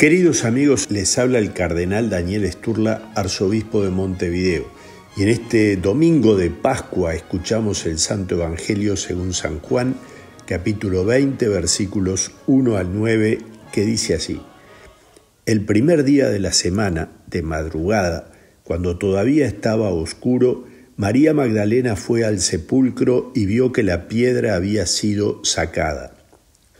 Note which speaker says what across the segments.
Speaker 1: Queridos amigos, les habla el cardenal Daniel Esturla arzobispo de Montevideo. Y en este domingo de Pascua escuchamos el Santo Evangelio según San Juan, capítulo 20, versículos 1 al 9, que dice así. El primer día de la semana, de madrugada, cuando todavía estaba oscuro, María Magdalena fue al sepulcro y vio que la piedra había sido sacada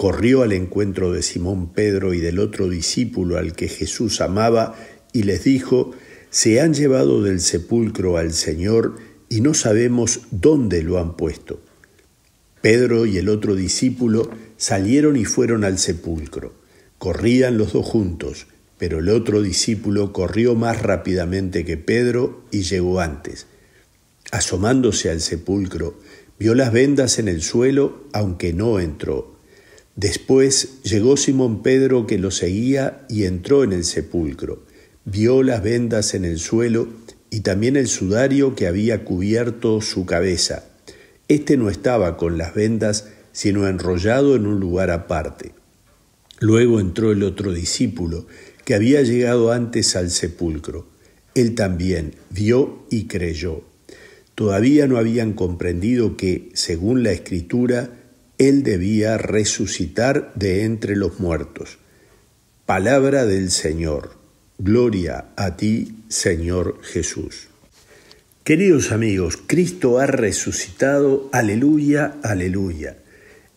Speaker 1: corrió al encuentro de Simón Pedro y del otro discípulo al que Jesús amaba y les dijo, Se han llevado del sepulcro al Señor y no sabemos dónde lo han puesto. Pedro y el otro discípulo salieron y fueron al sepulcro. Corrían los dos juntos, pero el otro discípulo corrió más rápidamente que Pedro y llegó antes. Asomándose al sepulcro, vio las vendas en el suelo, aunque no entró. Después llegó Simón Pedro que lo seguía y entró en el sepulcro. Vio las vendas en el suelo y también el sudario que había cubierto su cabeza. Este no estaba con las vendas, sino enrollado en un lugar aparte. Luego entró el otro discípulo, que había llegado antes al sepulcro. Él también vio y creyó. Todavía no habían comprendido que, según la escritura, él debía resucitar de entre los muertos. Palabra del Señor. Gloria a ti, Señor Jesús. Queridos amigos, Cristo ha resucitado, aleluya, aleluya.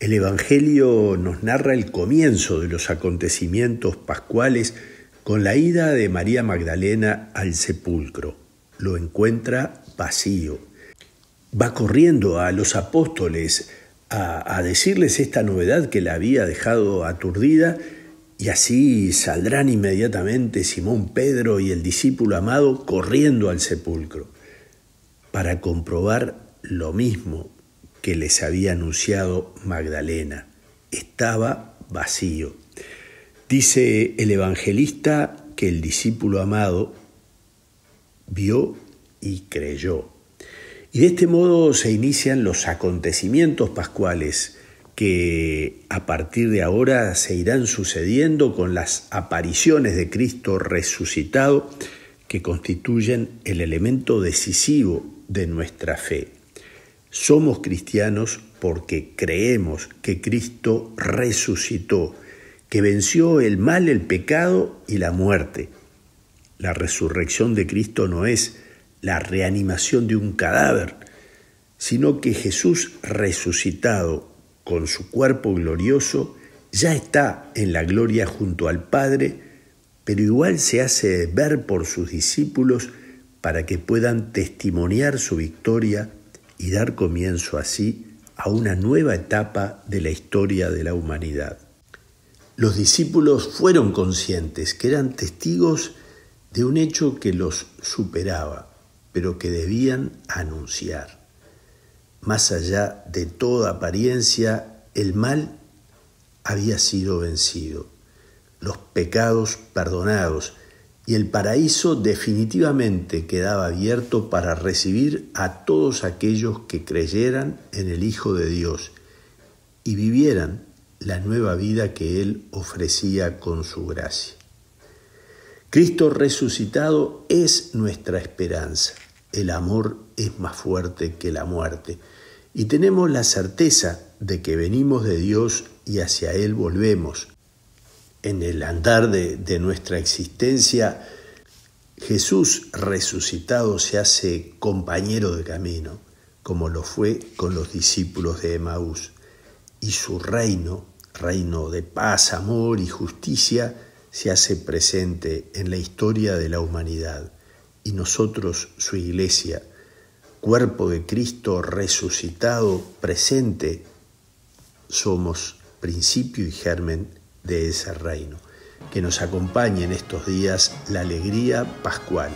Speaker 1: El Evangelio nos narra el comienzo de los acontecimientos pascuales con la ida de María Magdalena al sepulcro. Lo encuentra vacío. Va corriendo a los apóstoles, a, decirles esta novedad que la había dejado aturdida y así saldrán inmediatamente Simón Pedro y el discípulo amado corriendo al sepulcro, para comprobar lo mismo que les había anunciado Magdalena. Estaba vacío. Dice el evangelista que el discípulo amado vio y creyó. Y de este modo se inician los acontecimientos pascuales que a partir de ahora se irán sucediendo con las apariciones de Cristo resucitado que constituyen el elemento decisivo de nuestra fe. Somos cristianos porque creemos que Cristo resucitó, que venció el mal, el pecado y la muerte. La resurrección de Cristo no es la reanimación de un cadáver, sino que Jesús resucitado con su cuerpo glorioso ya está en la gloria junto al Padre, pero igual se hace ver por sus discípulos para que puedan testimoniar su victoria y dar comienzo así a una nueva etapa de la historia de la humanidad. Los discípulos fueron conscientes que eran testigos de un hecho que los superaba, pero que debían anunciar, más allá de toda apariencia, el mal había sido vencido, los pecados perdonados y el paraíso definitivamente quedaba abierto para recibir a todos aquellos que creyeran en el Hijo de Dios y vivieran la nueva vida que Él ofrecía con su gracia. Cristo resucitado es nuestra esperanza el amor es más fuerte que la muerte. Y tenemos la certeza de que venimos de Dios y hacia Él volvemos. En el andar de, nuestra existencia, Jesús resucitado se hace compañero de camino, como lo fue con los discípulos de Emaús. Y su reino, reino de paz, amor y justicia, se hace presente en la historia de la humanidad y nosotros su iglesia, cuerpo de Cristo resucitado, presente, somos principio y germen de ese reino. Que nos acompañe en estos días la alegría pascual.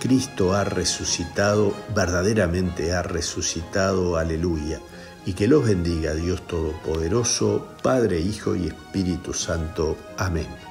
Speaker 1: Cristo ha resucitado, verdaderamente ha resucitado, aleluya. Y que los bendiga Dios Todopoderoso, Padre, Hijo y Espíritu Santo. Amén.